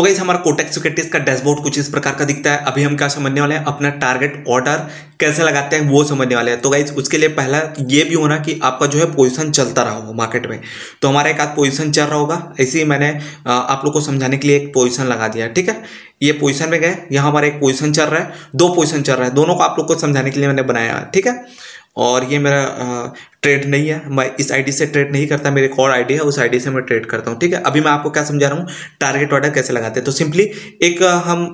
तो गई हमारा कोटेक सिक्योरिटीज का डैशबोर्ड कुछ इस प्रकार का दिखता है अभी हम क्या समझने वाले हैं अपना टारगेट ऑर्डर कैसे लगाते हैं वो समझने वाले हैं तो गाइज उसके लिए पहला ये भी होना कि आपका जो है पोजीशन चलता रहा हो मार्केट में तो हमारा एक आध पोजिशन चल रहा होगा ऐसे ही मैंने आप लोग को समझाने के लिए एक पोजिशन लगा दिया ठीक है ये पोजिशन में गए यहाँ हमारा एक पोजिशन चल रहा है दो पोजिशन चल रहा है दोनों को आप लोग को समझाने के लिए मैंने बनाया ठीक है और ये मेरा ट्रेड नहीं है मैं इस आईडी से ट्रेड नहीं करता मेरे एक और आईडी है उस आईडी से मैं ट्रेड करता हूँ ठीक है अभी मैं आपको क्या समझा रहा हूँ टारगेट ऑर्डर कैसे लगाते हैं तो सिंपली एक हम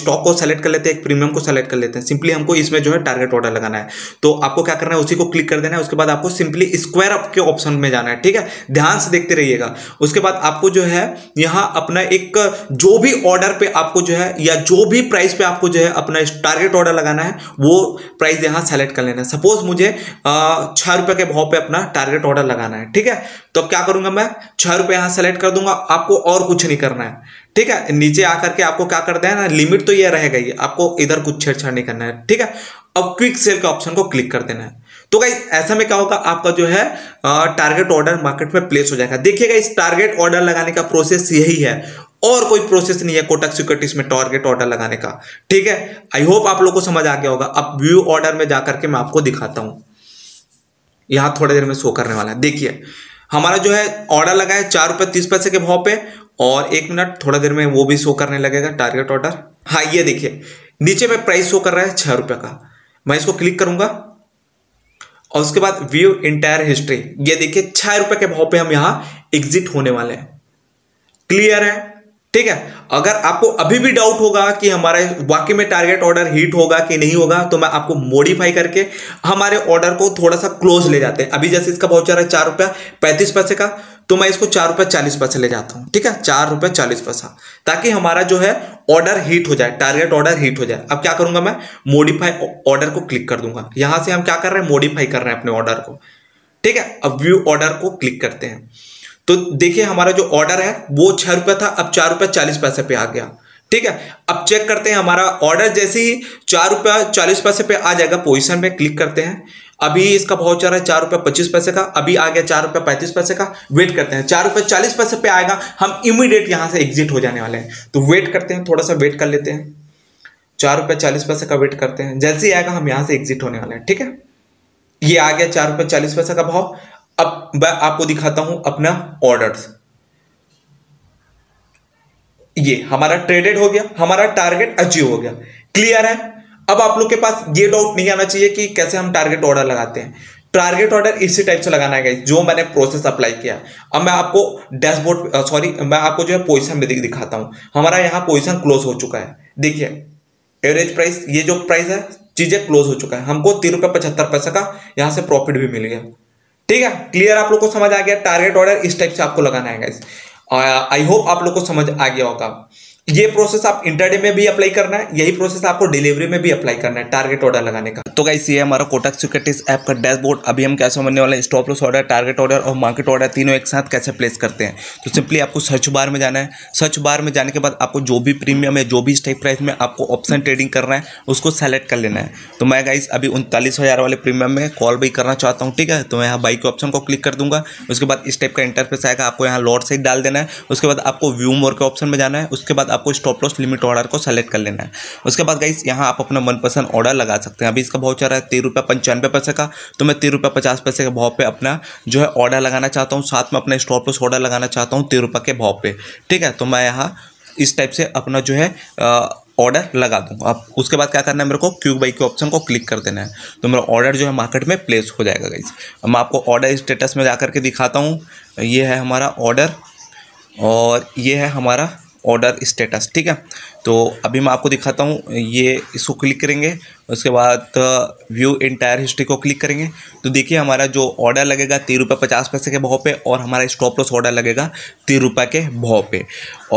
स्टॉक को सेलेक्ट कर लेते हैं एक प्रीमियम को सेलेक्ट कर लेते हैं सिंपली हमको इसमें जो है टारगेट ऑर्डर लगाना है तो आपको क्या करना है उसी को क्लिक कर देना है उसके बाद आपको सिंपली स्क्वायर अप के ऑप्शन में जाना है ठीक है ध्यान से देखते रहिएगा उसके बाद आपको जो है यहाँ अपना एक जो भी ऑर्डर पे आपको जो है या जो भी प्राइस पे आपको जो है अपना टारगेट ऑर्डर लगाना है वो प्राइस यहाँ सेलेक्ट कर लेना है सपोज मुझे छः रुपये के भाव पे अपना टारगेट ऑर्डर लगाना है ठीक है तो क्या करूंगा मैं छह रुपए यहां सेलेक्ट कर दूंगा आपको और कुछ नहीं करना है ठीक है नीचे आकर के आपको क्या कर देना लिमिट तो यह रहेगा ही आपको इधर कुछ छेड़छाड़ नहीं करना है ठीक है अब क्विक सेल के ऑप्शन को क्लिक कर देना है तो गाइस ऐसा में क्या होगा आपका जो है टारगेट ऑर्डर मार्केट में प्लेस हो जाएगा देखिएगा इस टारगेट ऑर्डर लगाने का प्रोसेस यही है और कोई प्रोसेस नहीं है कोटक सिक्योरिटीज में टारगेट ऑर्डर लगाने का ठीक है आई होप आप लोगों को समझ आ गया होगा अब व्यू ऑर्डर में जाकर के मैं आपको दिखाता हूं यहाँ थोड़ी देर में शो करने वाला है देखिए हमारा जो है ऑर्डर लगा है चार रुपये तीस पैसे के भाव पे और एक मिनट थोड़ा देर में वो भी शो करने लगेगा टारगेट ऑर्डर हाँ ये देखिए नीचे में प्राइस शो कर रहा है छः रुपये का मैं इसको क्लिक करूंगा और उसके बाद व्यू इंटायर हिस्ट्री ये देखिए छः रुपये के भाव पे हम यहाँ एग्जिट होने वाले हैं क्लियर है ठीक है अगर आपको अभी भी डाउट होगा कि हमारे वाकई में टारगेट ऑर्डर हिट होगा कि नहीं होगा तो मैं आपको मॉडिफाई करके हमारे ऑर्डर को थोड़ा सा क्लोज ले जाते हैं अभी जैसे इसका रहा है चार रुपया पैंतीस पैसे का तो मैं इसको चार रुपया चालीस पैसे ले जाता हूं ठीक है चार रुपया चालीस पैसा ताकि हमारा जो है ऑर्डर हिट हो जाए टारगेट ऑर्डर हिट हो जाए अब क्या करूंगा मैं मॉडिफाई ऑर्डर को क्लिक कर दूंगा यहां से हम क्या कर रहे हैं मॉडिफाई कर रहे हैं अपने ऑर्डर को ठीक है अब व्यू ऑर्डर को क्लिक करते हैं तो देखिए हमारा जो ऑर्डर है वो छह रुपये था अब चार रुपये चालीस पैसे पे आ गया ठीक है अब चेक करते हैं हमारा ऑर्डर जैसे ही चार रुपये चालीस पैसे पे आ जाएगा पोजीशन में क्लिक करते हैं अभी इसका बहुत चार है चार रुपये पच्चीस पैसे का अभी आ गया चार रुपये पैंतीस पैसे का वेट करते हैं चार रुपये चालीस पैसे पे आएगा हम इमीडिएट यहाँ से एग्जिट हो जाने वाले हैं तो वेट करते हैं थोड़ा सा वेट कर लेते हैं चार रुपये चालीस पैसे का वेट करते हैं जैसे ही आएगा हम यहाँ से एग्जिट होने वाले हैं ठीक है ये आ गया चार रुपये चालीस पैसे का भाव अब मैं आपको दिखाता हूं अपना ऑर्डर्स ये हमारा ट्रेडेड हो गया हमारा टारगेट अचीव हो गया क्लियर है अब आप लोग के पास ये डाउट नहीं आना चाहिए कि कैसे हम टारगेट ऑर्डर लगाते हैं टारगेट ऑर्डर इसी टाइप से लगाना है जो मैंने प्रोसेस अप्लाई किया अब मैं आपको डैशबोर्ड सॉरी मैं आपको जो है पोजिशन में दिखाता हूं हमारा यहाँ पोजिशन क्लोज हो चुका है देखिए एवरेज प्राइस ये जो प्राइस है चीज़ें क्लोज हो चुका है हमको तीन रुपये पचहत्तर पैसे का यहां से प्रॉफिट भी मिल गया ठीक है क्लियर आप लोग को समझ आ गया टारगेट ऑर्डर इस टाइप से आपको लगाना है आई होप uh, आप लोग को समझ आ गया होगा ये प्रोसेस आप इंटरडे में भी अप्लाई करना है यही प्रोसेस आपको डिलीवरी में भी अप्लाई करना है टारगेट ऑर्डर लगाने का तो गाइस ये हमारा कोटक सिक्योरिटीज ऐप का डैशबोर्ड अभी हम कैसे बनने वाले stop loss order target order और मार्केट ऑर्डर तीनों एक साथ कैसे प्लेस करते हैं तो सिंपली आपको सर्च बार में जाना है सर्च बार में जाने के बाद आपको जो भी प्रीमियम है जो भी स्टेक प्राइस में आपको ऑप्शन ट्रेडिंग करना है उसको सेलेक्ट कर लेना है तो मैं गाइस अभी उनतालीस हज़ार वाले प्रीमियम में कॉल भी करना चाहता हूँ ठीक है तो मैं यहाँ बाइक के ऑप्शन को क्लिक कर दूंगा उसके बाद इस टाइप का इंटरफेस आएगा आपको यहाँ लॉट साइड डाल देना है उसके बाद आपको व्यू मोर के ऑप्शन में जाना है उसके बाद आपको स्टॉप लॉस लिमिट ऑर्डर को सेलेक्ट कर लेना है उसके बाद गाइस यहाँ आप अपना मनपसंद ऑर्डर लगा सकते हैं अभी इसका भाव चल रहा है तीन रुपये पंचानवे पैसे का तो मैं तीन रुपये पचास पैसे के भाव पे अपना जो है ऑर्डर लगाना चाहता हूँ साथ में अपना स्टॉप लॉस ऑर्डर लगाना चाहता हूँ तीन रुपये के भाव पे ठीक है तो मैं यहाँ इस टाइप से अपना जो है ऑर्डर लगा दूंगा अब उसके बाद क्या करना है मेरे को क्यूब बाई के ऑप्शन को क्लिक कर देना है तो मेरा ऑर्डर जो है मार्केट में प्लेस हो जाएगा गाइज मैं आपको ऑर्डर स्टेटस में जा करके दिखाता हूँ ये है हमारा ऑर्डर और ये है हमारा ऑर्डर स्टेटस ठीक है तो अभी मैं आपको दिखाता हूँ ये इसको क्लिक करेंगे उसके बाद व्यू इंटायर हिस्ट्री को क्लिक करेंगे तो देखिए हमारा जो ऑर्डर लगेगा तीन रुपये पचास पैसे के भाव पे और हमारा स्टॉप लॉस ऑर्डर लगेगा तीन रुपये के भाव पे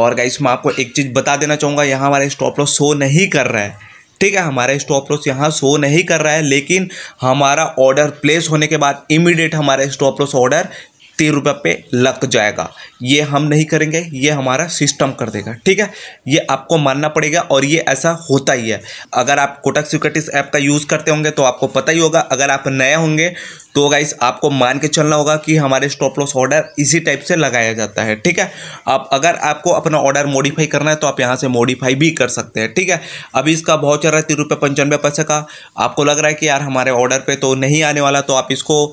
और गाइस मैं आपको एक चीज़ बता देना चाहूँगा यहाँ हमारा स्टॉप लॉस शो नहीं कर रहा है ठीक है हमारा स्टॉप लॉस यहाँ शो नहीं कर रहा है लेकिन हमारा ऑर्डर प्लेस होने के बाद इमीडिएट हमारा स्टॉप लॉस ऑर्डर तीन रुपये पे लग जाएगा ये हम नहीं करेंगे ये हमारा सिस्टम कर देगा ठीक है ये आपको मानना पड़ेगा और ये ऐसा होता ही है अगर आप कोटक सिक्योरिटीज़ ऐप का यूज़ करते होंगे तो आपको पता ही होगा अगर आप नए होंगे तो गाइस आपको मान के चलना होगा कि हमारे स्टॉप लॉस ऑर्डर इसी टाइप से लगाया जाता है ठीक है आप अगर आपको अपना ऑर्डर मॉडिफाई करना है तो आप यहाँ से मॉडिफाई भी कर सकते हैं ठीक है अभी इसका बहुत चल रहा है तीन रुपये पंचानवे पैसे का आपको लग रहा है कि यार हमारे ऑर्डर पे तो नहीं आने वाला तो आप इसको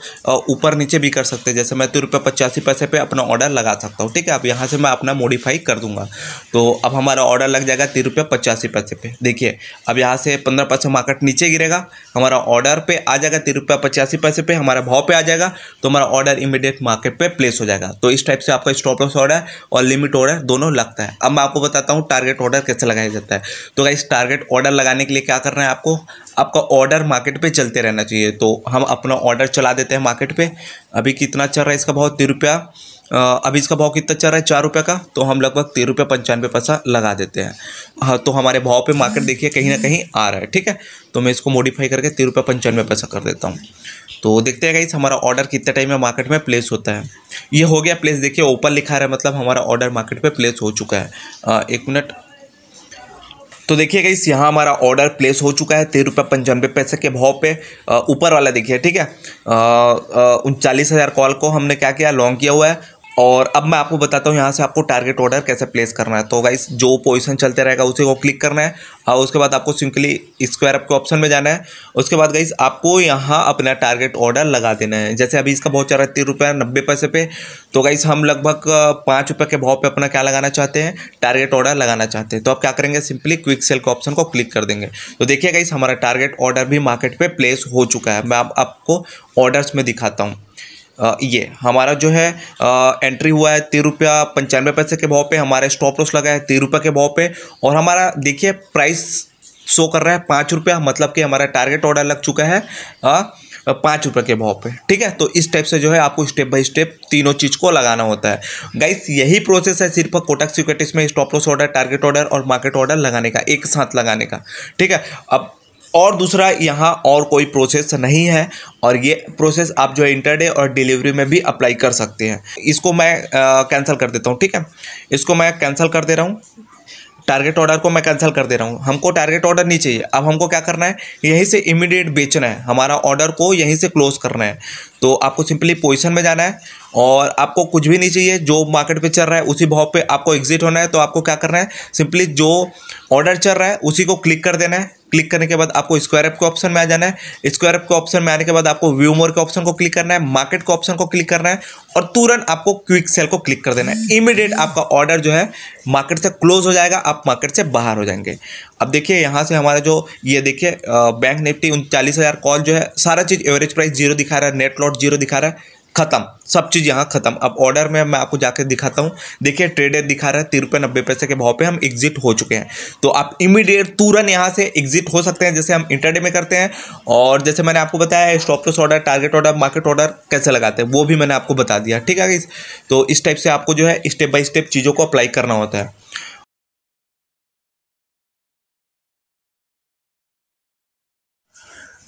ऊपर नीचे भी कर सकते हैं जैसे मैं तीन रुपये पचासी पैसे पर अपना ऑर्डर लगा सकता सकता हूँ ठीक है आप यहाँ से मैं अपना मॉडिफाई कर दूंगा तो अब हमारा ऑर्डर लग जाएगा तीन रुपये पचासी पैसे पे देखिए अब यहाँ से पंद्रह पैसे मार्केट नीचे गिरेगा हमारा ऑर्डर पे आ जाएगा तीन रुपये पचासी पैसे पे हमारा भाव पे आ जाएगा तो हमारा ऑर्डर इमीडिएट मार्केट पे प्लेस हो जाएगा तो इस टाइप से आपका स्टॉप लॉस ऑर्डर और लिमिट ऑर्डर दोनों लगता है अब मैं आपको बताता हूँ टारगेट ऑर्डर कैसे लगाया जाता है तो इस टारगेट ऑर्डर लगाने के लिए क्या करना है आपको आपका ऑर्डर मार्केट पर चलते रहना चाहिए तो हम अपना ऑर्डर चला देते हैं मार्केट पर अभी कितना चल रहा है इसका भाव तीन रुपया अभी इसका भाव कितना चल रहा है चार रुपये का तो हम लगभग तीन रुपये पंचानवे पैसा लगा देते हैं हाँ तो हमारे भाव पे मार्केट देखिए कहीं ना कहीं आ रहा है ठीक है तो मैं इसको मॉडिफाई करके तीन रुपये पंचानवे पैसा कर देता हूँ तो देखते हैं गाइस हमारा ऑर्डर कितने टाइम में मार्केट में प्लेस होता है ये हो गया प्लेस देखिए ओपन लिखा रहा है मतलब हमारा ऑर्डर मार्केट में प्लेस हो चुका है एक मिनट तो देखिए इस यहाँ हमारा ऑर्डर प्लेस हो चुका है तेरह रुपये पंचानवे पैसे के भाव पे ऊपर वाला देखिए ठीक है उनचालीस हज़ार कॉल को हमने क्या किया लॉन्ग किया हुआ है और अब मैं आपको बताता हूँ यहाँ से आपको टारगेट ऑर्डर कैसे प्लेस करना है तो गाइस जो पोजीशन चलते रहेगा उसे को क्लिक करना है और उसके बाद आपको सिंपली स्क्वायर के ऑप्शन में जाना है उसके बाद गाइस आपको यहाँ अपना टारगेट ऑर्डर लगा देना है जैसे अभी इसका भाव चल रहा है तीन रुपये नब्बे पैसे पे तो गाइस हम लगभग पाँच रुपये के भाव पर अपना क्या लगाना चाहते हैं टारगेट ऑर्डर लगाना चाहते हैं तो आप क्या करेंगे सिंपली क्विक सेल के ऑप्शन को क्लिक कर देंगे तो देखिए गाइस हमारा टारगेट ऑर्डर भी मार्केट पर प्लेस हो चुका है मैं आपको ऑर्डर्स में दिखाता हूँ ये हमारा जो है एंट्री हुआ है तीन रुपया पंचानवे पैसे के भाव पे हमारा स्टॉप लॉस लगा है तीन रुपये के भाव पे और हमारा देखिए प्राइस शो कर रहा है पाँच रुपया मतलब कि हमारा टारगेट ऑर्डर लग चुका है आ, पाँच रुपये के भाव पे ठीक है तो इस टाइप से जो है आपको स्टेप बाय स्टेप तीनों चीज़ को लगाना होता है गाइस यही प्रोसेस है सिर्फ कोटक सिक्योरिटीज में stop loss order target order और मार्केट ऑर्डर लगाने का एक साथ लगाने का ठीक है अब और दूसरा यहाँ और कोई प्रोसेस नहीं है और ये प्रोसेस आप जो है इंटरडे और डिलीवरी में भी अप्लाई कर सकते हैं इसको मैं कैंसिल कर देता हूँ ठीक है इसको मैं कैंसिल कर दे रहा हूँ टारगेट ऑर्डर को मैं कैंसिल कर दे रहा हूँ हमको टारगेट ऑर्डर नहीं चाहिए अब हमको क्या करना है यहीं से इमीडिएट बेचना है हमारा ऑर्डर को यहीं से क्लोज करना है तो आपको सिंपली पोजीशन में जाना है और आपको कुछ भी नहीं चाहिए जो मार्केट पे चल रहा है उसी भाव पे आपको एग्जिट होना है तो आपको क्या करना है सिंपली जो ऑर्डर चल रहा है उसी को क्लिक कर देना है क्लिक करने के बाद आपको स्क्वायर ऐप के ऑप्शन में आ जाना है स्क्वायर ऐप के ऑप्शन में आने के बाद आपको व्यू मोर के ऑप्शन को क्लिक करना है मार्केट के ऑप्शन को क्लिक करना है और तुरंत आपको क्विक सेल को क्लिक कर देना है इमीडिएट आपका ऑर्डर जो है मार्केट से क्लोज हो जाएगा आप मार्केट से बाहर हो जाएंगे अब देखिए यहाँ से हमारा जो ये देखिए बैंक निफ्टी उनचालीस हज़ार कॉल जो है सारा चीज़ एवरेज प्राइस जीरो दिखा रहा है नेट लॉट जीरो दिखा रहा है खत्म सब चीज़ यहाँ खत्म अब ऑर्डर में मैं आपको जाकर दिखाता हूँ देखिए ट्रेडेड दिखा रहा है तीन रुपये नब्बे पैसे के भाव पे हम एग्जिट हो चुके हैं तो आप इमीडिएट तुरंत यहाँ से एग्जिट हो सकते हैं जैसे हम इंटरडे में करते हैं और जैसे मैंने आपको बताया stop loss order target order market order कैसे लगाते हैं वो भी मैंने आपको बता दिया ठीक है तो इस टाइप से आपको जो है स्टेप बाई स्टेप चीज़ों को अप्लाई करना होता है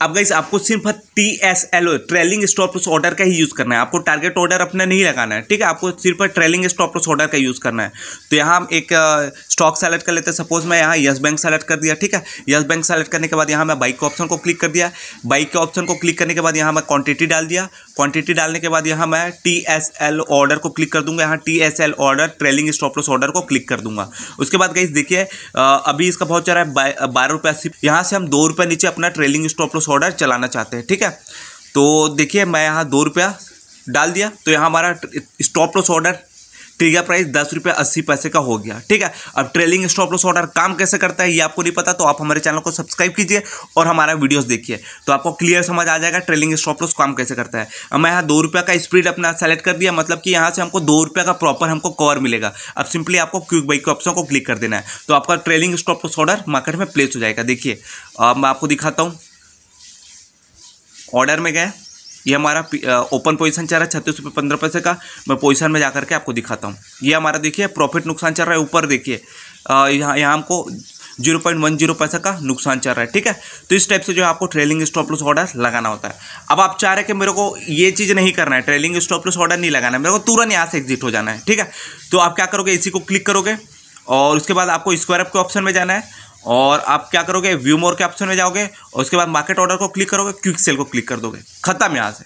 अब गाइस आपको सिर्फ T S L O trailing stop loss order का ही यूज़ करना है आपको टारगेट ऑर्डर अपना नहीं लगाना है ठीक है आपको सिर्फ ट्रेलिंग स्टॉप लॉस ऑर्डर का यूज़ करना है तो यहाँ हम एक स्टॉक सेलेक्ट कर लेते हैं सपोज मैं यहाँ यस बैंक सेलेक्ट कर दिया ठीक है यस बैंक सेलेक्ट करने के बाद यहाँ मैं बाइक के ऑप्शन को क्लिक कर दिया बाइक के ऑप्शन को क्लिक करने के बाद यहाँ मैं क्वान्टिटी डाल दिया क्वांटिटी डालने के बाद यहाँ मैं टी एस एल ऑर्डर को क्लिक कर दूंगा यहाँ T S L order trailing stop loss order को क्लिक कर दूंगा उसके बाद कहीं देखिए अभी इसका बहुत चल है बारह रुपये अस्सी यहाँ से हम दो रुपये नीचे अपना ट्रेलिंग स्टॉप लॉस ऑर्डर चलाना चाहते हैं ठीक है तो देखिए मैं यहाँ दो रुपया डाल दिया तो यहाँ हमारा stop loss order trigger price दस रुपये अस्सी पैसे का हो गया ठीक है अब ट्रेलिंग स्टॉप लॉस ऑर्डर काम कैसे करता है ये आपको नहीं पता तो आप हमारे चैनल को सब्सक्राइब कीजिए और हमारा वीडियोस देखिए तो आपको क्लियर समझ आ जाएगा ट्रेलिंग स्टॉप लॉस काम कैसे करता है अब मैं यहाँ दो रुपये का स्प्रीड अपना सेलेक्ट कर दिया मतलब कि यहाँ से हमको दो रुपये का प्रॉपर हमको कवर मिलेगा अब सिंपली आपको क्विक बाइक के ऑप्शन को क्लिक कर देना है तो आपका trailing stop loss order market में प्लेस हो जाएगा देखिए अब मैं आपको दिखाता हूँ ऑर्डर में गया ये हमारा ओपन पोजीशन चल रहा है छत्तीस रुपये पंद्रह पैसे का मैं पोजीशन में जा करके आपको दिखाता हूँ ये हमारा देखिए प्रॉफिट नुकसान चल रहा है ऊपर देखिए यहाँ यहाँ हमको जीरो पॉइंट वन जीरो पैसा का नुकसान चल रहा है ठीक है तो इस टाइप से जो है आपको ट्रेलिंग स्टॉप लॉस ऑर्डर लगाना होता है अब आप चाह रहे कि मेरे को ये चीज़ नहीं करना है ट्रेलिंग स्टॉप लॉस ऑर्डर नहीं लगाना है मेरे को तुरंत यहाँ से एग्जिट हो जाना है ठीक है तो आप क्या करोगे इसी को क्लिक करोगे और उसके बाद आपको स्क्वायर अप के ऑप्शन में जाना है और आप क्या करोगे व्यू मोर के ऑप्शन में जाओगे और उसके बाद मार्केट ऑर्डर को क्लिक करोगे क्विक सेल को क्लिक कर दोगे खत्म यहाँ से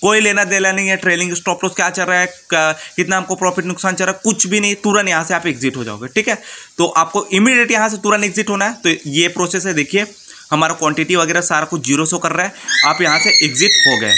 कोई लेना देना नहीं है ट्रेलिंग स्टॉप लॉस क्या चल रहा है कितना आपको प्रॉफिट नुकसान चल रहा है कुछ भी नहीं तुरंत यहाँ से आप एग्जिट हो जाओगे ठीक है तो आपको इमीडिएट यहाँ से तुरंत एग्जिट होना है तो ये प्रोसेस है देखिए हमारा क्वांटिटी वगैरह सारा कुछ जीरो सो कर रहा है आप यहाँ से एग्जिट हो गए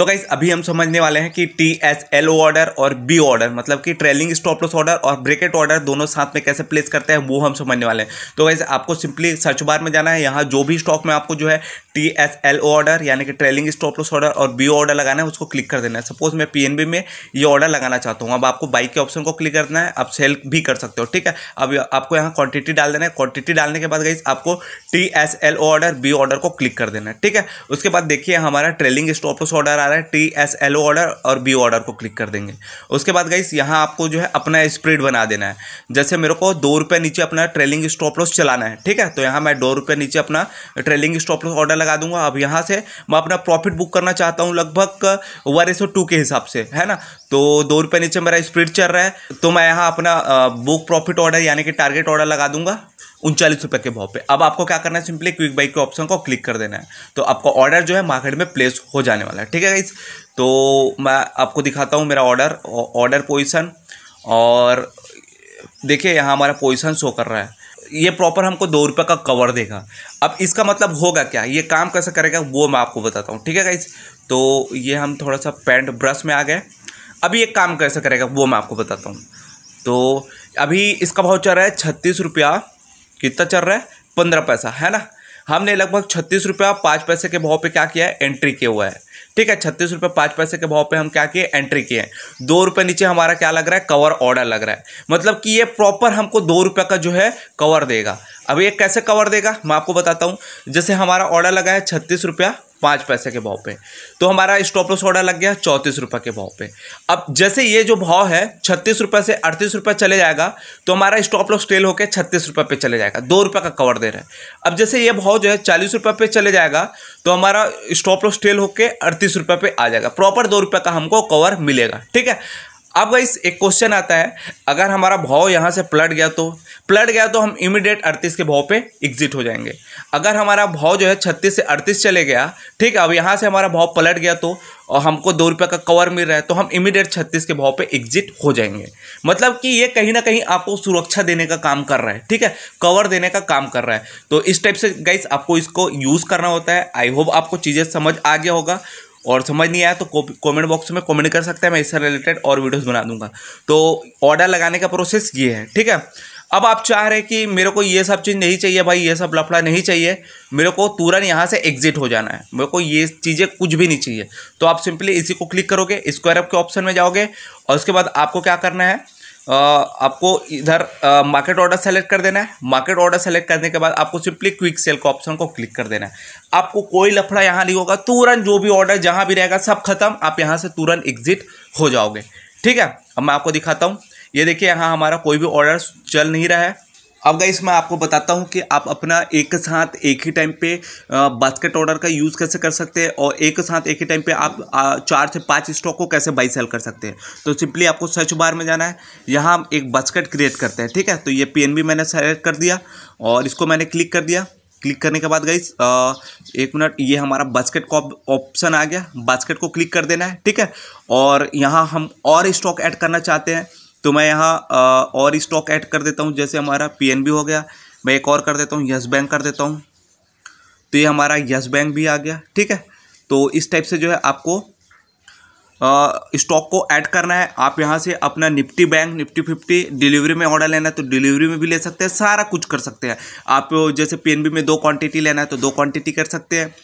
तो गाइज अभी हम समझने वाले हैं कि T S L O order और बी ऑर्डर मतलब कि ट्रेलिंग स्टॉप लॉस ऑर्डर और ब्रेकेट ऑर्डर दोनों साथ में कैसे प्लेस करते हैं वो हम समझने वाले हैं तो गाइज आपको सिंपली सर्च बार में जाना है यहाँ जो भी स्टॉक में आपको जो है T S L O order यानी कि ट्रेलिंग स्टॉप लॉस ऑर्डर और बी ऑर्डर लगाना है उसको क्लिक कर देना है सपोज मैं पी एन बी में ये ऑर्डर लगाना चाहता हूँ अब आपको बाइक के ऑप्शन को क्लिक करना है आप सेल भी कर सकते हो ठीक है अब आपको यहाँ क्वांटिटी डाल देना है क्वांटिटी डालने के बाद गाइज आपको T S L O order B order को क्लिक कर देना है ठीक है उसके बाद देखिए हमारा ट्रेलिंग स्टॉप लॉस ऑर्डर आ रहा है T S L O order और बी ऑर्डर को क्लिक कर देंगे उसके बाद गाइस यहाँ आपको जो है अपना स्प्रेड बना देना है जैसे मेरे को दो रुपये नीचे अपना ट्रेलिंग स्टॉप लॉस चलाना है ठीक है तो यहाँ मैं दो रुपये नीचे अपना ट्रेलिंग स्टॉप लॉस ऑर्डर लगा दूंगा अब यहाँ से मैं अपना प्रॉफिट बुक करना चाहता हूँ लगभग वन एसो टू के हिसाब से है ना तो दो रुपये नीचे मेरा स्प्रेड चल रहा है तो मैं यहाँ अपना बुक प्रॉफिट ऑर्डर यानी कि टारगेट ऑर्डर लगा दूंगा उनचालीस रुपये के भाव पे अब आपको क्या करना है सिंपली क्विक बाइक के ऑप्शन को क्लिक कर देना है तो आपका ऑर्डर जो है मार्केट में प्लेस हो जाने वाला है ठीक है गाइज तो मैं आपको दिखाता हूँ मेरा ऑर्डर ऑर्डर पोजिशन और देखिए यहाँ हमारा पोजिशन शो कर रहा है ये प्रॉपर हमको दो रुपये का कवर देगा अब इसका मतलब होगा क्या ये काम कैसे करेगा वो मैं आपको बताता हूँ ठीक है गाइज तो ये हम थोड़ा सा पेंट ब्रश में आ गए अभी ये काम कैसे करेगा वो मैं आपको बताता हूँ तो अभी इसका भाव चल रहा है छत्तीस रुपया कितना चल रहा है पंद्रह पैसा है ना हमने लगभग छत्तीस रुपया पाँच पैसे के भाव पे क्या किया है एंट्री किया हुआ है ठीक है छत्तीस रुपये पाँच पैसे के भाव पे हम क्या किए एंट्री किए हैं दो रुपये नीचे हमारा क्या लग रहा है कवर ऑर्डर लग रहा है मतलब कि ये प्रॉपर हमको दो रुपये का जो है कवर देगा अब ये कैसे कवर देगा मैं आपको बताता हूँ जैसे हमारा ऑर्डर लगा है छत्तीस रुपया पाँच पैसे के भाव पे तो हमारा स्टॉप लॉस ऑर्डर लग गया चौंतीस रुपये के भाव पे अब जैसे ये जो भाव है छत्तीस रुपये से अड़तीस रुपये चले जाएगा तो हमारा स्टॉप लॉस टेल होकर छत्तीस रुपये पे चले जाएगा दो रुपये का कवर दे रहे हैं अब जैसे ये भाव जो है चालीस रुपये पे चले जाएगा तो हमारा स्टॉप लॉस टेल होकर अड़तीस रुपये पे आ जाएगा प्रॉपर दो रुपये का हमको कवर मिलेगा ठीक है अब गाइस एक क्वेश्चन आता है अगर हमारा भाव यहाँ से पलट गया तो पलट गया तो हम इमीडिएट अड़तीस के भाव पे एग्जिट हो जाएंगे अगर हमारा भाव जो है छत्तीस से अड़तीस चले गया ठीक है अब यहाँ से हमारा भाव पलट गया तो और हमको दो रुपये का कवर मिल रहा है तो हम इमीडिएट छत्तीस के भाव पे एग्जिट हो जाएंगे मतलब कि ये कहीं ना कहीं आपको सुरक्षा देने का काम कर रहा है ठीक है कवर देने का काम कर रहा है तो इस टाइप से गाइस आपको इसको यूज़ करना होता है आई होप आपको चीज़ें समझ आ गया होगा और समझ नहीं आया तो कमेंट बॉक्स में कमेंट कर सकते हैं मैं इससे रिलेटेड और वीडियोस बना दूंगा तो ऑर्डर लगाने का प्रोसेस ये है ठीक है अब आप चाह रहे हैं कि मेरे को ये सब चीज़ नहीं चाहिए भाई ये सब लफड़ा नहीं चाहिए मेरे को तुरंत यहाँ से एग्जिट हो जाना है मेरे को ये चीज़ें कुछ भी नहीं चाहिए तो आप सिंपली इसी को क्लिक करोगे स्क्वायर अप के ऑप्शन में जाओगे और उसके बाद आपको क्या करना है आपको इधर मार्केट ऑर्डर सेलेक्ट कर देना है मार्केट ऑर्डर सेलेक्ट करने के बाद आपको सिंपली क्विक सेल का ऑप्शन को क्लिक कर देना है आपको कोई लफड़ा यहाँ नहीं होगा तुरंत जो भी ऑर्डर जहाँ भी रहेगा सब खत्म आप यहाँ से तुरंत एग्जिट हो जाओगे ठीक है अब मैं आपको दिखाता हूँ ये देखिए यहाँ हमारा कोई भी ऑर्डर चल नहीं रहा है अब गाइस मैं आपको बताता हूँ कि आप अपना एक साथ एक ही टाइम पे बास्केट ऑर्डर का यूज़ कैसे कर सकते हैं और एक साथ एक ही टाइम पे आप चार से पांच स्टॉक को कैसे बाई सेल कर सकते हैं तो सिंपली आपको सर्च बार में जाना है यहाँ हम एक बास्केट क्रिएट करते हैं ठीक है तो ये पीएनबी मैंने सेलेक्ट कर दिया और इसको मैंने क्लिक कर दिया क्लिक करने के बाद गई एक मिनट ये हमारा बास्केट का ऑप्शन आ गया बास्केट को क्लिक कर देना है ठीक है और यहाँ हम और स्टॉक ऐड करना चाहते हैं तो मैं यहाँ और स्टॉक ऐड कर देता हूँ जैसे हमारा पी हो गया मैं एक और कर देता हूँ यस बैंक कर देता हूँ तो ये हमारा यस बैंक भी आ गया ठीक है तो इस टाइप से जो है आपको स्टॉक को ऐड करना है आप यहाँ से अपना Nifty bank Nifty fifty delivery में ऑर्डर लेना है तो डिलीवरी में भी ले सकते हैं सारा कुछ कर सकते हैं आप जैसे पी में दो क्वान्टिटी लेना है तो दो क्वान्टिटी कर सकते हैं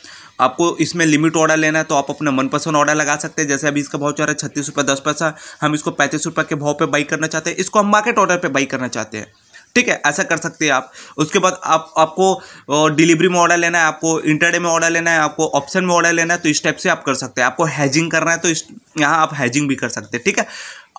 आपको इसमें लिमिट ऑर्डर लेना है तो आप अपना मनपसंद ऑर्डर लगा सकते हैं जैसे अभी इसका भाव चल रहा है छत्तीस रुपये दस पैसा हम इसको पैंतीस रुपये के भाव पर बाई करना चाहते हैं इसको हम मार्केट ऑर्डर पर बाई करना चाहते हैं ठीक है ऐसा कर सकते हैं आप उसके बाद आप आपको डिलीवरी में ऑर्डर लेना है आपको इंटरडे में ऑर्डर लेना है आपको ऑप्शन में ऑर्डर लेना है तो इस टाइप से आप कर सकते हैं आपको हैजिंग करना है तो इस यहाँ आप हैजिंग भी कर सकते हैं ठीक है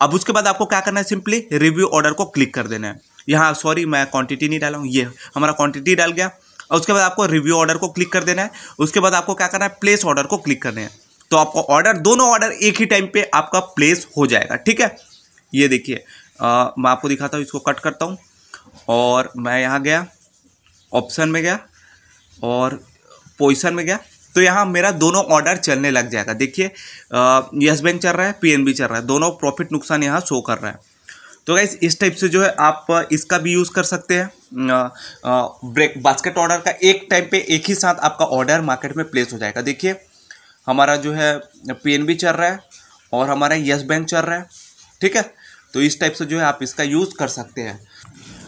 अब उसके बाद आपको क्या करना है सिंपली रिव्यू ऑर्डर को क्लिक कर देना है यहाँ सॉरी मैं क्वांटिटी नहीं डाला हूँ ये हमारा क्वांटिटी डाल गया और उसके बाद आपको रिव्यू ऑर्डर को क्लिक कर देना है उसके बाद आपको क्या करना है प्लेस ऑर्डर को क्लिक करना है तो आपको ऑर्डर दोनों ऑर्डर एक ही टाइम पे आपका प्लेस हो जाएगा ठीक है ये देखिए मैं आपको दिखाता हूँ इसको कट करता हूँ और मैं यहाँ गया ऑप्शन में गया और पोजिशन में गया तो यहाँ मेरा दोनों ऑर्डर चलने लग जाएगा देखिए यस बैंक चल रहा है पीएनबी चल रहा है दोनों प्रॉफिट नुकसान यहाँ शो कर रहा है तो गाइज इस टाइप से जो है आप इसका भी यूज़ कर सकते हैं ब्रेक बास्केट ऑर्डर का एक टाइम पे एक ही साथ आपका ऑर्डर मार्केट में प्लेस हो जाएगा देखिए हमारा जो है पी चल रहा है और हमारा यस बैंक चल रहा है ठीक है तो इस टाइप से जो है आप इसका यूज़ कर सकते हैं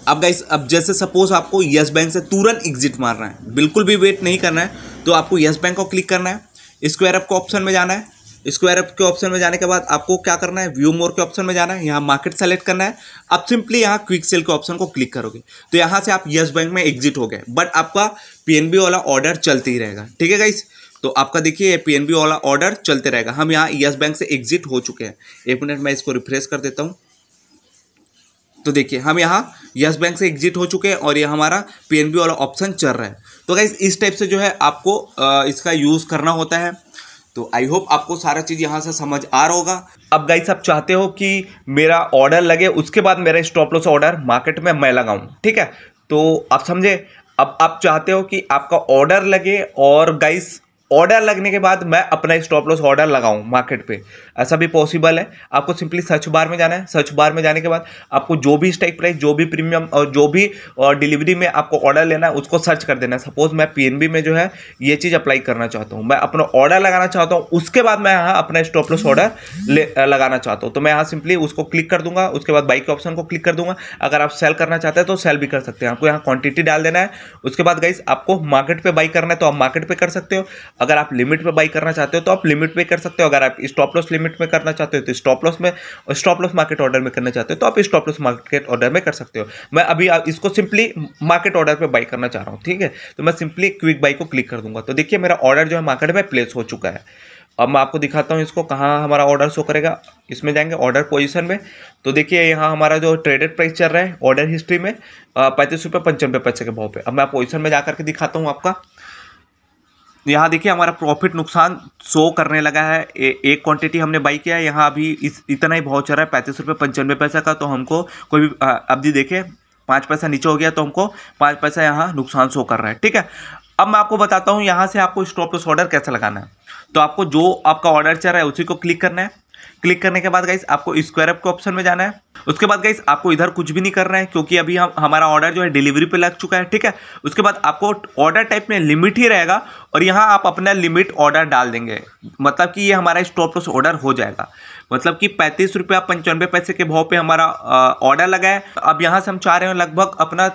अब गाइस अब जैसे सपोज आपको येस बैंक से तुरंत एग्जिट मारना है बिल्कुल भी वेट नहीं करना है तो आपको येस बैंक को क्लिक करना है स्क्वायर अप को ऑप्शन में जाना है स्क्वायर अप के ऑप्शन में जाने के बाद आपको क्या करना है व्यू मोर के ऑप्शन में जाना है यहाँ मार्केट सेलेक्ट करना है आप सिंपली यहाँ क्विक सेल के ऑप्शन को क्लिक करोगे तो यहाँ से आप यस बैंक में एग्जिट हो गए बट आपका पीएनबी वाला ऑर्डर चलते ही रहेगा ठीक है गाइस तो आपका देखिए ये बी वाला ऑर्डर चलते रहेगा हम यहाँ यस बैंक से एग्जिट हो चुके हैं एक मिनट मैं इसको रिफ्रेश कर देता हूँ तो देखिए हम यहाँ यस बैंक से एग्जिट हो चुके हैं और ये हमारा पीएनबी वाला ऑप्शन चल रहा है तो गाइज इस टाइप से जो है आपको इसका यूज़ करना होता है तो आई होप आपको सारा चीज़ यहाँ से समझ आ रहा होगा अब गाइस आप चाहते हो कि मेरा ऑर्डर लगे उसके बाद मेरा स्टॉप लॉस ऑर्डर मार्केट में मैं लगाऊं ठीक है तो आप समझे अब आप चाहते हो कि आपका ऑर्डर लगे और गाइस ऑर्डर लगने के बाद मैं अपना स्टॉप लॉस ऑर्डर लगाऊं मार्केट पे ऐसा भी पॉसिबल है आपको सिंपली सर्च बार में जाना है सर्च बार में जाने के बाद आपको जो भी स्टेक प्राइस जो भी प्रीमियम और जो भी डिलीवरी में आपको ऑर्डर लेना है उसको सर्च कर देना है सपोज मैं पीएनबी में जो है ये चीज़ अप्लाई करना चाहता हूँ मैं अपना ऑर्डर लगाना चाहता हूँ उसके बाद मैं यहाँ अपना स्टॉप लॉस ऑर्डर लगाना चाहता हूँ तो मैं यहाँ सिंपली उसको क्लिक कर दूंगा उसके बाद बाइक के ऑप्शन को क्लिक कर दूंगा अगर आप सेल करना चाहते हैं तो सेल भी कर सकते हैं आपको यहाँ क्वांटिटी डाल देना है उसके बाद गाइस आपको मार्केट पर बाई करना है तो आप मार्केट पर कर सकते हो अगर आप लिमिट में बाई करना चाहते हो तो आप लिमिट पे कर सकते हो अगर आप स्टॉप लॉस लिमिट में करना चाहते हो तो स्टॉप लॉस में स्टॉप लॉस मार्केट ऑर्डर में करना चाहते हो तो आप स्टॉप लॉस मार्केट ऑर्डर में कर सकते हो मैं अभी इसको सिंपली मार्केट ऑर्डर पर बाई करना चाह रहा हूँ ठीक है तो मैं सिंपली क्विक बाई को क्लिक कर दूंगा तो देखिए मेरा ऑर्डर जो है मार्केट में प्लेस हो चुका है अब मैं आपको दिखाता हूँ इसको कहाँ हमारा ऑर्डर शो करेगा इसमें जाएंगे ऑर्डर पोजीशन में तो देखिए यहाँ हमारा जो ट्रेडेड प्राइस चल रहा है ऑर्डर हिस्ट्री में पैंतीस रुपये पंचानवे पैसे के भाव पे अब मैं पोजीशन में जा करके दिखाता हूँ आपका तो यहाँ देखिए हमारा प्रॉफिट नुकसान शो करने लगा है ए, एक क्वांटिटी हमने बाई किया है यहाँ अभी इस इतना ही भाव चल रहा है पैंतीस रुपये पंचानवे पैसा का तो हमको कोई भी जी देखिए पाँच पैसा नीचे हो गया तो हमको पाँच पैसा यहाँ नुकसान शो कर रहा है ठीक है अब मैं आपको बताता हूँ यहाँ से आपको स्टॉप लॉस ऑर्डर कैसे लगाना है तो आपको जो आपका ऑर्डर चल रहा है उसी को क्लिक करना है क्लिक करने के बाद गाइस आपको स्क्वायर अप के ऑप्शन में जाना है उसके बाद गाइस आपको इधर कुछ भी नहीं करना है क्योंकि अभी हम हमारा ऑर्डर जो है डिलीवरी पे लग चुका है ठीक है उसके बाद आपको ऑर्डर टाइप में लिमिट ही रहेगा और यहाँ आप अपना लिमिट ऑर्डर डाल देंगे मतलब कि ये हमारा स्टॉप लॉस ऑर्डर हो जाएगा मतलब कि पैंतीस रुपया पंचानवे पैसे के भाव पे हमारा ऑर्डर लगा है अब यहाँ से हम चाह रहे हैं लगभग अपना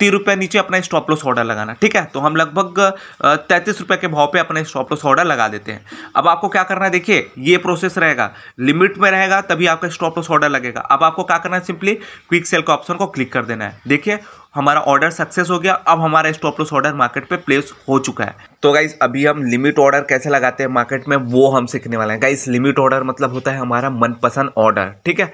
तीन रुपया नीचे अपना स्टॉप लॉस ऑर्डर लगाना ठीक है तो हम लगभग तैंतीस रुपये के भाव पे अपना स्टॉप लॉस ऑर्डर लगा देते हैं अब आपको क्या करना है देखिए ये प्रोसेस रहेगा लिमिट में रहेगा तभी आपका स्टॉप लॉस ऑर्डर लगेगा अब आपको क्या करना है सिंपली क्विक सेल के ऑप्शन को क्लिक कर देना है देखिए हमारा ऑर्डर सक्सेस हो गया अब हमारा स्टॉप लॉस ऑर्डर मार्केट पे प्लेस हो चुका है तो गाइज अभी हम लिमिट ऑर्डर कैसे लगाते हैं मार्केट में वो हम सीखने वाले हैं गाइज लिमिट ऑर्डर मतलब होता है हमारा मनपसंद ऑर्डर ठीक है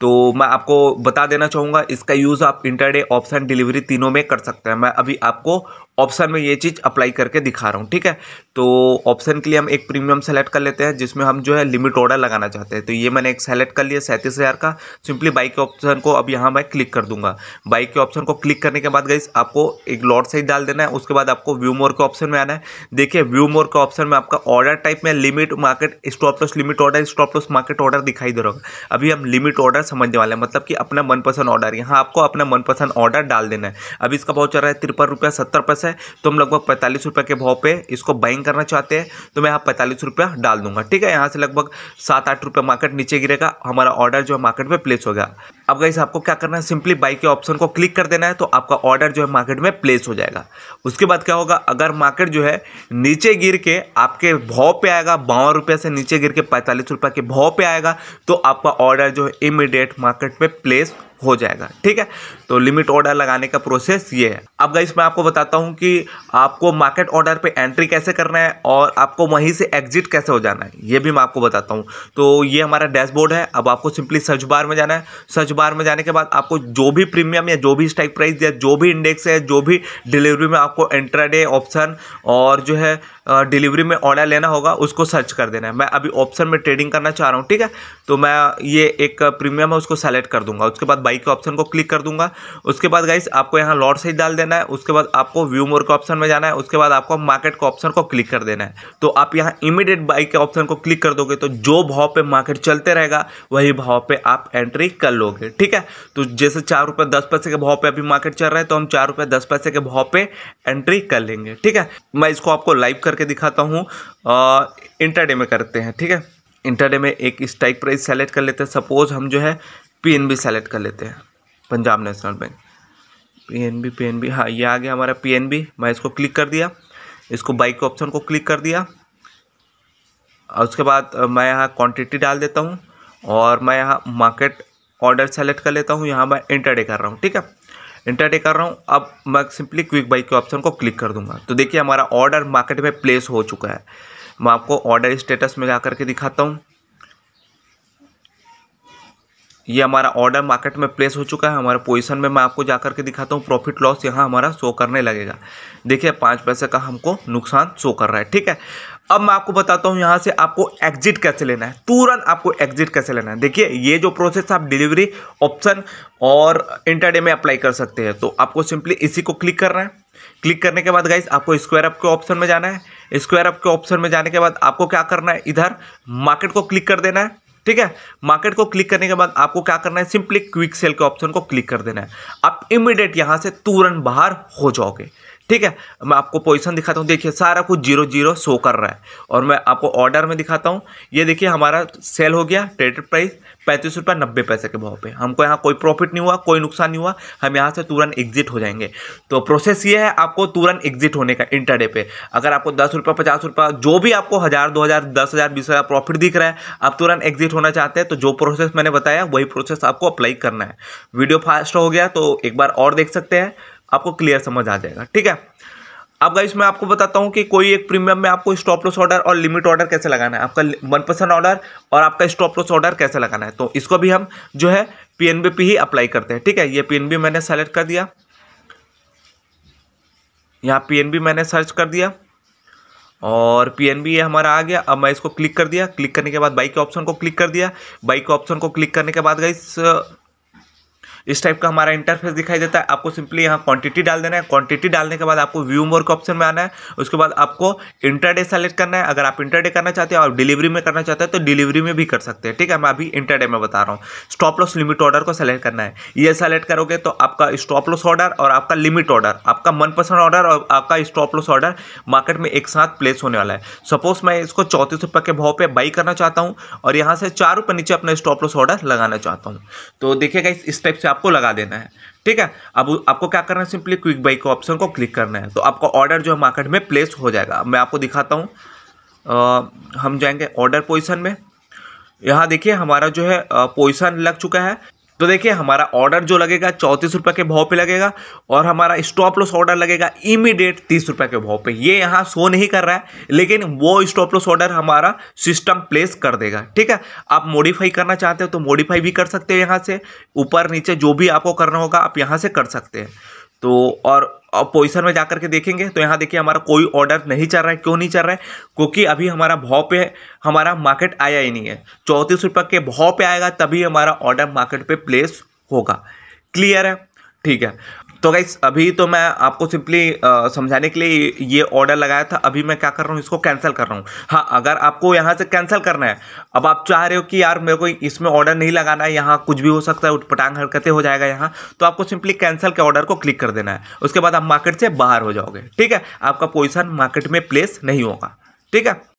तो मैं आपको बता देना चाहूँगा इसका यूज़ आप इंटरडे ऑप्शन डिलीवरी तीनों में कर सकते हैं मैं अभी आपको ऑप्शन में ये चीज़ अप्लाई करके दिखा रहा हूँ ठीक है तो ऑप्शन के लिए हम एक प्रीमियम सेलेक्ट कर लेते हैं जिसमें हम जो है लिमिट ऑर्डर लगाना चाहते हैं तो ये मैंने एक सेलेक्ट कर लिया सैंतीस हज़ार का सिंपली बाइक के ऑप्शन को अब यहाँ मैं क्लिक कर दूंगा बाइक के ऑप्शन को क्लिक करने के बाद गई आपको एक लॉट साइज डाल देना है उसके बाद आपको व्यू मोर के ऑप्शन में आना है देखिए व्यू मोर के ऑप्शन में आपका ऑर्डर टाइप में limit market stop loss limit order stop loss market order दिखाई दे रहा होगा अभी हम लिमिट ऑर्डर समझने वाले हैं मतलब कि अपना मनपसंद ऑर्डर यहाँ आपको अपना मनपसंद ऑर्डर डाल देना है अभी इसका बहुत चल रहा है तिरपन रुपया सत्तर है तो हम लगभग पैंतालीस रुपये के भाव पे इसको बाइंग करना चाहते हैं तो मैं यहाँ पैंतालीस रुपया डाल दूंगा ठीक है यहाँ से लगभग सात आठ रुपये मार्केट नीचे गिरेगा हमारा ऑर्डर जो है मार्केट में प्लेस हो गया अब गई आपको क्या करना है सिंपली बाई के ऑप्शन को क्लिक कर देना है तो आपका ऑर्डर जो है मार्केट में प्लेस हो जाएगा उसके बाद क्या होगा अगर मार्केट जो है नीचे गिर के आपके भाव पे आएगा बावन रुपये से नीचे गिर के पैंतालीस रुपये के भाव पे आएगा तो आपका ऑर्डर जो है इमीडिएट मार्केट में प्लेस हो जाएगा ठीक है तो लिमिट ऑर्डर लगाने का प्रोसेस ये है अब गाइस मैं आपको बताता हूँ कि आपको मार्केट ऑर्डर पे एंट्री कैसे करना है और आपको वहीं से एग्जिट कैसे हो जाना है ये भी मैं आपको बताता हूँ तो ये हमारा डैशबोर्ड है अब आपको सिंपली सर्च बार में जाना है सर्च बार में जाने के बाद आपको जो भी प्रीमियम या जो भी स्टाइक प्राइस या जो भी इंडेक्स है जो भी डिलीवरी में आपको इंट्राडे ऑप्शन और जो है डिलीवरी में ऑर्डर लेना होगा उसको सर्च कर देना है मैं अभी ऑप्शन में ट्रेडिंग करना चाह रहा हूँ ठीक है तो मैं ये एक प्रीमियम है उसको सेलेक्ट कर दूंगा उसके बाद बाइक के ऑप्शन को क्लिक कर दूंगा उसके बाद गाइस आपको यहाँ लॉर्ड साइज डाल देना है उसके बाद आपको व्यू मोर के ऑप्शन में जाना है उसके बाद आपको मार्केट के ऑप्शन को क्लिक कर देना है तो आप यहाँ इमीडिएट बाइक के ऑप्शन को क्लिक कर दोगे तो जो भाव पर मार्केट चलते रहेगा वही भाव पे आप एंट्री कर लोगे ठीक है तो जैसे चार रुपये दस पैसे के भाव पे अभी मार्केट चल रहा है तो हम चार रुपये दस पैसे के भाव पे एंट्री कर लेंगे ठीक है मैं इसको आपको लाइव कर करके दिखाता हूँ इंटरडे में करते हैं ठीक है इंटरडे में एक स्ट्राइक प्राइस सेलेक्ट कर लेते हैं सपोज हम जो है पीएनबी सेलेक्ट कर लेते हैं Punjab national bank PNB PNB हाँ ये आ गया हमारा पीएनबी मैं इसको क्लिक कर दिया इसको बाइक के ऑप्शन को क्लिक कर दिया और उसके बाद मैं यहाँ क्वांटिटी डाल देता हूँ और मैं यहाँ मार्केट ऑर्डर सेलेक्ट कर लेता हूँ यहाँ मैं इंटरडे कर रहा हूँ ठीक है टे कर रहा हूँ अब मैं सिंपली क्विक बाई के ऑप्शन को क्लिक कर दूंगा तो देखिए हमारा ऑर्डर मार्केट में प्लेस हो चुका है मैं आपको ऑर्डर स्टेटस में जा करके दिखाता हूँ ये हमारा ऑर्डर मार्केट में प्लेस हो चुका है हमारे पोजीशन में मैं आपको जा करके दिखाता हूँ प्रॉफिट लॉस यहाँ हमारा शो करने लगेगा देखिए पाँच पैसे का हमको नुकसान शो कर रहा है ठीक है अब मैं आपको बताता हूँ यहाँ से आपको एग्जिट कैसे लेना है तुरंत आपको एग्जिट कैसे लेना है देखिए ये जो प्रोसेस आप डिलीवरी ऑप्शन और इंटरडे में अप्लाई कर सकते हैं तो आपको सिंपली इसी को क्लिक करना है क्लिक करने के बाद गाइस आपको स्क्वायर अप के ऑप्शन में जाना है स्क्वायर अप के ऑप्शन में जाने के बाद आपको क्या करना है इधर मार्केट को क्लिक कर देना है ठीक है मार्केट को क्लिक करने के बाद आपको क्या करना है सिंपली क्विक सेल के ऑप्शन को क्लिक कर देना है आप इमिडिएट यहाँ से तुरंत बाहर हो जाओगे ठीक है मैं आपको पोजीशन दिखाता हूँ देखिए सारा कुछ जीरो जीरो शो कर रहा है और मैं आपको ऑर्डर में दिखाता हूँ ये देखिए हमारा सेल हो गया ट्रेडेड प्राइस पैंतीस रुपये नब्बे पैसे के भाव पे हमको यहाँ कोई प्रॉफिट नहीं हुआ कोई नुकसान नहीं हुआ हम यहाँ से तुरंत एग्जिट हो जाएंगे तो प्रोसेस ये है आपको तुरंत एग्जिट होने का इंटरडे पे अगर आपको दस रुपये पचास रुपये जो भी आपको हज़ार दो हज़ार दस हज़ार बीस हज़ार प्रॉफिट दिख रहा है आप तुरंत एग्जिट होना चाहते हैं तो जो प्रोसेस मैंने बताया वही प्रोसेस आपको अप्लाई करना है वीडियो फास्ट हो गया तो एक बार और देख सकते हैं आपको क्लियर समझ आ जाएगा ठीक है अब गाइस मैं आपको बताता हूँ कि कोई एक प्रीमियम में आपको स्टॉप लॉस ऑर्डर और लिमिट ऑर्डर कैसे लगाना है आपका वन परसेंट ऑर्डर और आपका स्टॉप लॉस ऑर्डर कैसे लगाना है तो इसको भी हम जो है पीएनबी पे ही अप्लाई करते हैं ठीक है ये पीएनबी मैंने सेलेक्ट कर दिया यहाँ पीएनबी मैंने सर्च कर दिया और बी ये हमारा आ गया अब मैं इसको क्लिक कर दिया क्लिक करने के बाद बाइक के ऑप्शन को क्लिक कर दिया बाइक के ऑप्शन को क्लिक करने के बाद गाइस इस टाइप का हमारा इंटरफेस दिखाई देता है आपको सिंपली यहाँ क्वांटिटी डाल देना है क्वांटिटी डालने के बाद आपको व्यू मोर के ऑप्शन में आना है उसके बाद आपको इंटरडे सेलेक्ट करना है अगर आप इंटरडे करना चाहते हो और डिलीवरी में करना चाहते हैं तो डिलीवरी में भी कर सकते हैं ठीक है मैं अभी इंटरडे में बता रहा हूँ स्टॉप लॉस लिमिट ऑर्डर को सेलेक्ट करना है ये सेलेक्ट करोगे तो आपका स्टॉप लॉस ऑर्डर और आपका लिमिट ऑर्डर आपका मनपसंद ऑर्डर और आपका स्टॉप लॉस ऑर्डर मार्केट में एक साथ प्लेस होने वाला है सपोज मैं इसको चौंतीस रुपये के भाव पर बाई करना चाहता हूँ और यहाँ से चार रुपये नीचे अपना स्टॉप लॉस ऑर्डर लगाना चाहता हूँ तो देखिएगा इस टाइप से आप आपको लगा देना है ठीक है अब आपको क्या करना है सिंपली क्विक बाई के ऑप्शन को क्लिक करना है तो आपका ऑर्डर जो है मार्केट में प्लेस हो जाएगा मैं आपको दिखाता हूँ हम जाएंगे ऑर्डर पोजिशन में यहाँ देखिए हमारा जो है पोजिशन लग चुका है तो देखिए हमारा ऑर्डर जो लगेगा चौंतीस रुपये के भाव पे लगेगा और हमारा स्टॉप लॉस ऑर्डर लगेगा इमीडिएट तीस रुपये के भाव पे ये यहाँ शो नहीं कर रहा है लेकिन वो स्टॉप लॉस ऑर्डर हमारा सिस्टम प्लेस कर देगा ठीक है आप मॉडिफाई करना चाहते हो तो मॉडिफाई भी कर सकते हो यहाँ से ऊपर नीचे जो भी आपको करना होगा आप यहाँ से कर सकते हैं तो और पोजिशन में जाकर के देखेंगे तो यहाँ देखिए हमारा कोई ऑर्डर नहीं चल रहा है क्यों नहीं चल रहा है क्योंकि अभी हमारा भाव पे हमारा मार्केट आया ही नहीं है चौंतीस रुपये के भाव पे आएगा तभी हमारा ऑर्डर मार्केट पे प्लेस होगा क्लियर है ठीक है तो गाइस अभी तो मैं आपको सिंपली समझाने के लिए ये ऑर्डर लगाया था अभी मैं क्या कर रहा हूँ इसको कैंसिल कर रहा हूँ हाँ अगर आपको यहाँ से कैंसिल करना है अब आप चाह रहे हो कि यार मेरे को इसमें ऑर्डर नहीं लगाना है यहाँ कुछ भी हो सकता है उठपटांग हरकतें हो जाएगा यहाँ तो आपको सिंपली कैंसिल के ऑर्डर को क्लिक कर देना है उसके बाद आप मार्केट से बाहर हो जाओगे ठीक है आपका पोजिशन मार्केट में प्लेस नहीं होगा ठीक है